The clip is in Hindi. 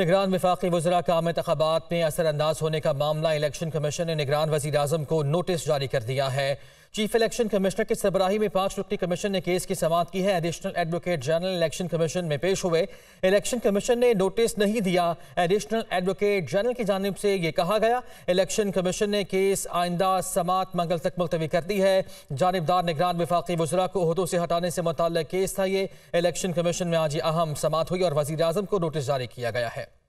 निगरान विफाक वजरा का आम इंतबात में असरअंदाज होने का मामला इलेक्शन कमीशन ने निगरान वजीर अजम को नोटिस जारी कर दिया है चीफ इलेक्शन कमिश्नर की सरबराही में पांच रुकनी कमीशन ने केस की समाप्त की है additional advocate general election commission में पेश हुए इलेक्शन कमीशन ने नोटिस नहीं दिया एडिशनल एडवोकेट जनरल की जानब से यह कहा गया इलेक्शन कमीशन ने केस आइंदा समात मंगल तक मुलतवी कर दी है जानबदार निगरान विफाकी वजरा को उहदों से हटाने से मुतल केस था ये इलेक्शन कमीशन में आज अहम समात हुई और वजी अजम को नोटिस जारी किया गया है